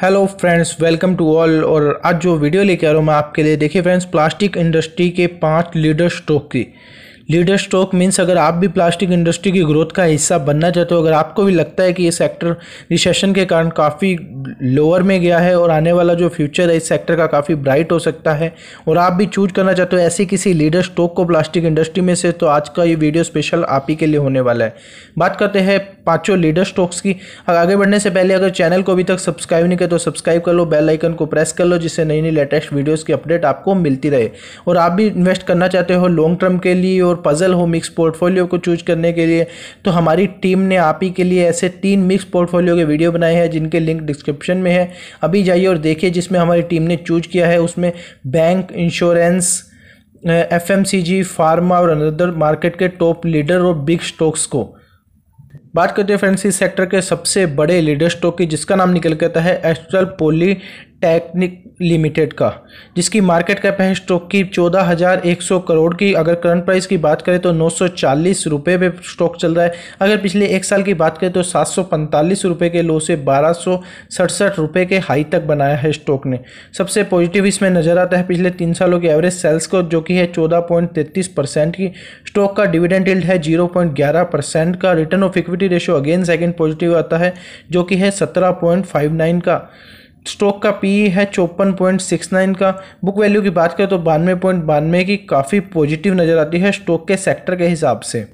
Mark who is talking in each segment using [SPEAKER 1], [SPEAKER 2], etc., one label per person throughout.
[SPEAKER 1] hello friends welcome to all और आज जो वीडियो लेके आ रहा हूँ मैं आपके लिए देखिए फ्रेंड्स प्लास्टिक इंडस्ट्री के पांच लीडर स्टॉक की लीडर स्टॉक मीन्स अगर आप भी प्लास्टिक इंडस्ट्री की ग्रोथ का हिस्सा बनना चाहते हो अगर आपको भी लगता है कि ये सेक्टर रिसेशन के कारण काफ़ी लोअर में गया है और आने वाला जो फ्यूचर है इस सेक्टर का काफ़ी ब्राइट हो सकता है और आप भी चूज करना चाहते हो ऐसे किसी लीडर स्टॉक को प्लास्टिक इंडस्ट्री में से तो आज का ये वीडियो स्पेशल आप ही के लिए होने वाला है बात करते हैं पाँचों लीडर स्टॉक्स की आगे बढ़ने से पहले अगर चैनल को अभी तक सब्सक्राइब नहीं किया तो सब्सक्राइब कर लो बेल आइकन को प्रेस कर लो जिससे नई नई लेटेस्ट वीडियोज़ की अपडेट आपको मिलती रहे और आप भी इन्वेस्ट करना चाहते हो लॉन्ग टर्म के लिए और और पज़ल हो मिक्स पोर्टफोलियो को चूज करने के लिए तो हमारी टीम ने आप ही के लिए ऐसे तीन मिक्स पोर्टफोलियो के वीडियो बनाए हैं जिनके लिंक डिस्क्रिप्शन में है अभी जाइए और देखिए जिसमें हमारी टीम ने चूज किया है उसमें bank insurance F M C G pharma और अनदर मार्केट के टॉप लीडर और बिग स्टॉक्स को बात करते हैं फ्रेंड्स इस सेक्टर के सबसे बड़े लीडर स्टॉक की जिसका नाम निकल करता है एस्ट्रल पोली टेक्निक लिमिटेड का जिसकी मार्केट कैप है स्टॉक की चौदह हज़ार एक सौ करोड़ की अगर करंट प्राइस की बात करें तो नौ सौ चालीस रुपये पर स्टॉक चल रहा है अगर पिछले एक साल की बात करें तो सात सौ पैंतालीस रुपये के लो से बारह सौ सड़सठ रुपये के हाई तक बनाया है स्टॉक ने सबसे पॉजिटिव इसमें नज़र आता है पिछले तीन सालों की एवरेज सेल्स को जो कि है चौदह पॉइंट तैतीस परसेंट की स्टॉक का डिविडेंड इल्ड है जीरो पॉइंट ग्यारह परसेंट का return of equity ratio again second positive आता है जो कि है सत्रह पॉइंट फाइव नाइन का स्टॉक का पी है चौपन पॉइंट सिक्स नाइन का बुक वैल्यू की बात करें तो बानवे पॉइंट बानवे की काफ़ी पॉजिटिव नज़र आती है स्टॉक के सेक्टर के हिसाब से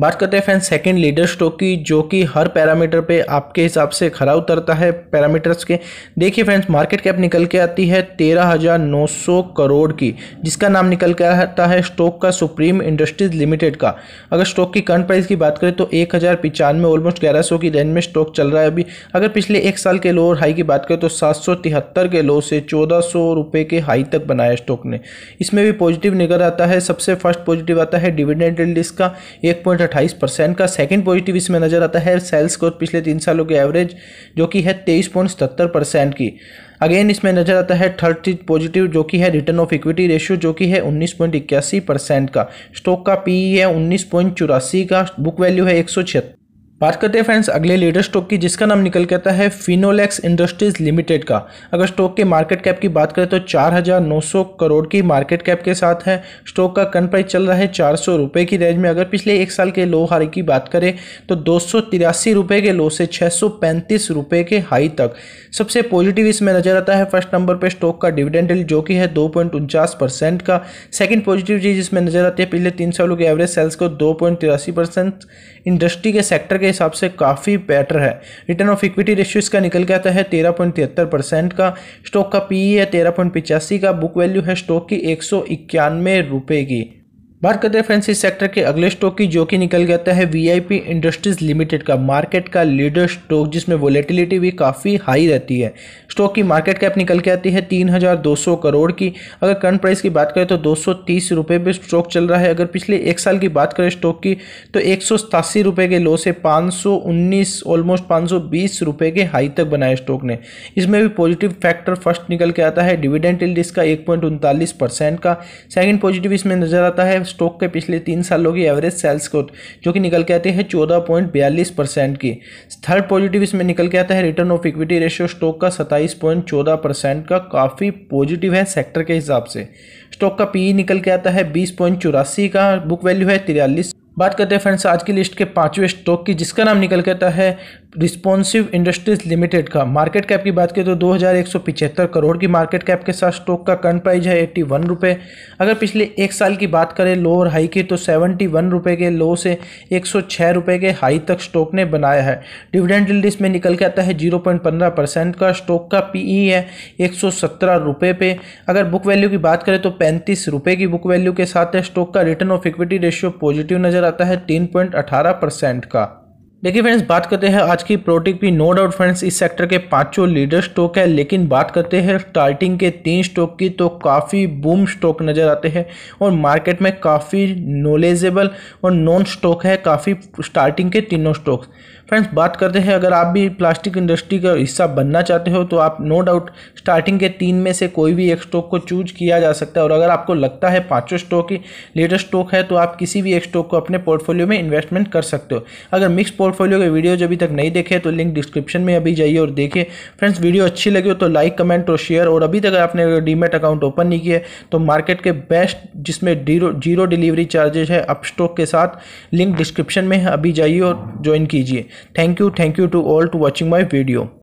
[SPEAKER 1] बात करते हैं फैन सेकंड लीडर स्टॉक की जो कि हर पैरामीटर पे आपके हिसाब से खरा उतरता है पैरामीटर्स के देखिए फ्रेंड्स मार्केट कैप निकल के आती है तेरह हज़ार नौ सौ करोड़ की जिसका नाम निकल के आता है स्टॉक का सुप्रीम इंडस्ट्रीज लिमिटेड का अगर स्टॉक की करंट प्राइस की बात करें तो एक हज़ार पिचानवे ऑलमोस्ट ग्यारह सौ की रेंज में स्टॉक चल रहा है अभी अगर पिछले एक साल के लोअर हाई की बात करें तो सात सौ तिहत्तर के लो से चौदह सौ रुपये के हाई तक बनाया स्टॉक ने इसमें भी पॉजिटिव निकल आता है सबसे फर्स्ट पॉजिटिव आता है डिविडेंड रिलीज का एक पॉइंट अट्ठाईस परसेंट का सेकंड पॉजिटिव इसमें नज़र आता है सेल्स ग्रोथ पिछले तीन सालों के एवरेज जो कि है तेईस पॉइंट सत्तर परसेंट की अगेन इसमें नज़र आता है थर्ड चीज पॉजिटिव जो कि है रिटर्न ऑफ इक्विटी रेशियो जो कि है उन्नीस पॉइंट इक्यासी परसेंट का स्टॉक का पी e है उन्नीस पॉइंट चौरासी का बुक वैल्यू है एक सौ छिहत्तर बात करते हैं फ्रेंड्स अगले लीडर स्टॉक की जिसका नाम निकल के आता है फिनोलेक्स इंडस्ट्रीज लिमिटेड का अगर स्टॉक के मार्केट कैप की बात करें तो 4,900 करोड़ की मार्केट कैप के साथ है स्टॉक का करंट प्राइस चल रहा है चार सौ की रेंज में अगर पिछले एक साल के लो हाई की बात करें तो दो सौ के लो से छः रुपए के हाई तक सबसे पॉजिटिव इसमें नज़र आता है फर्स्ट नंबर पर स्टॉक का डिविडेंड जो कि है दो परसेंट का सेकेंड पॉजिटिव चीज़ इसमें नज़र आती है पिछले तीन सालों के एवरेज सेल्स को दो इंडस्ट्री के सेक्टर के हिसाब से काफ़ी बेटर है रिटर्न ऑफ इक्विटी रेशियो इसका निकल के आता है तेरह पॉइंट तिहत्तर परसेंट का स्टॉक का पी e है तेरह पॉइंट पिचासी का बुक वैल्यू है स्टॉक की एक सौ इक्यानवे रुपये की बात करते हैं फ्रेंड्स इस सेक्टर के अगले स्टॉक की जो कि निकल गया है वीआईपी इंडस्ट्रीज लिमिटेड का मार्केट का लीडर स्टॉक जिसमें वोलेटिलिटी भी काफ़ी हाई रहती है स्टॉक की मार्केट कैप निकल के आती है तीन हज़ार दो सौ करोड़ की अगर करंट प्राइस की बात करें तो दो सौ तीस रुपये पर स्टॉक चल रहा है अगर पिछले एक साल की बात करें स्टॉक की तो एक सौ सतासी रुपये के लो से पाँच सौ उन्नीस ऑलमोस्ट पाँच सौ बीस रुपये के हाई तक बनाए स्टॉक ने इसमें भी पॉजिटिव फैक्टर फर्स्ट निकल के आता है डिविडेंट इल्ड इसका एक पॉइंट उनतालीस परसेंट का सेकेंड पॉजिटिव इसमें नज़र आता है स्टॉक के पिछले तीन सालों की एवरेज सेल्स ग्रोथ जो कि निकल के आती है चौदह पॉइंट बयालीस परसेंट की थर्ड पॉजिटिव इसमें निकल के आता है return of equity ratio stock का सत्ताईस पॉइंट चौदह परसेंट का काफ़ी पॉजिटिव है सेक्टर के हिसाब से स्टॉक का पी e निकल के आता है बीस पॉइंट चौरासी का बुक वैल्यू है तिरालीस बात करते हैं फ्रेंड्स आज की लिस्ट के पांचवें स्टॉक की जिसका नाम निकल के आता है रिस्पॉन्सिव इंडस्ट्रीज लिमिटेड का मार्केट कैप की बात करें तो दो करोड़ की मार्केट कैप के साथ स्टॉक का करंट प्राइस है एट्टी वन रुपये अगर पिछले एक साल की बात करें लो और हाई की तो सेवेंटी वन रुपये के लो से एक सौ छः रुपये के हाई तक स्टॉक ने बनाया है डिविडेंड यील्ड इसमें निकल के आता है जीरो पॉइंट पंद्रह परसेंट का स्टॉक का पी ई e है एक सौ सत्रह रुपये पे अगर बुक वैल्यू की बात करें तो पैंतीस रुपये की बुक वैल्यू के साथ स्टॉक का return of equity ratio positive नजर आता है तीन पॉइंट अठारह परसेंट का देखिए फ्रेंड्स बात करते हैं आज की प्रोटिक भी नो डाउट फ्रेंड्स इस सेक्टर के पांचों लीडर स्टॉक है लेकिन बात करते हैं स्टार्टिंग के तीन स्टॉक की तो काफ़ी बूम स्टॉक नज़र आते हैं और मार्केट में काफ़ी नॉलेजेबल और नॉन स्टॉक है काफ़ी स्टार्टिंग के तीनों स्टॉक फ्रेंड्स बात करते हैं अगर आप भी प्लास्टिक इंडस्ट्री का हिस्सा बनना चाहते हो तो आप नो डाउट स्टार्टिंग के तीन में से कोई भी एक स्टॉक को चूज किया जा सकता है और अगर आपको लगता है पाँचों स्टॉक ही लेटेस्ट स्टॉक है तो आप किसी भी एक स्टॉक को अपने पोर्टफोलियो में इन्वेस्टमेंट कर सकते हो अगर मिक्स पोर्ट पोर्टफोलियो के वीडियो अभी तक नहीं देखे तो लिंक डिस्क्रिप्शन में अभी जाइए और देखिए फ्रेंड्स वीडियो अच्छी लगी हो तो लाइक कमेंट और शेयर और अभी तक आपने डीमेट अकाउंट ओपन नहीं किया तो मार्केट के बेस्ट जिसमें जीरो डिलीवरी चार्जेज है अपस्टॉक के साथ लिंक डिस्क्रिप्शन में अभी जाइए और ज्वाइन कीजिए thank you thank you to all to watching my video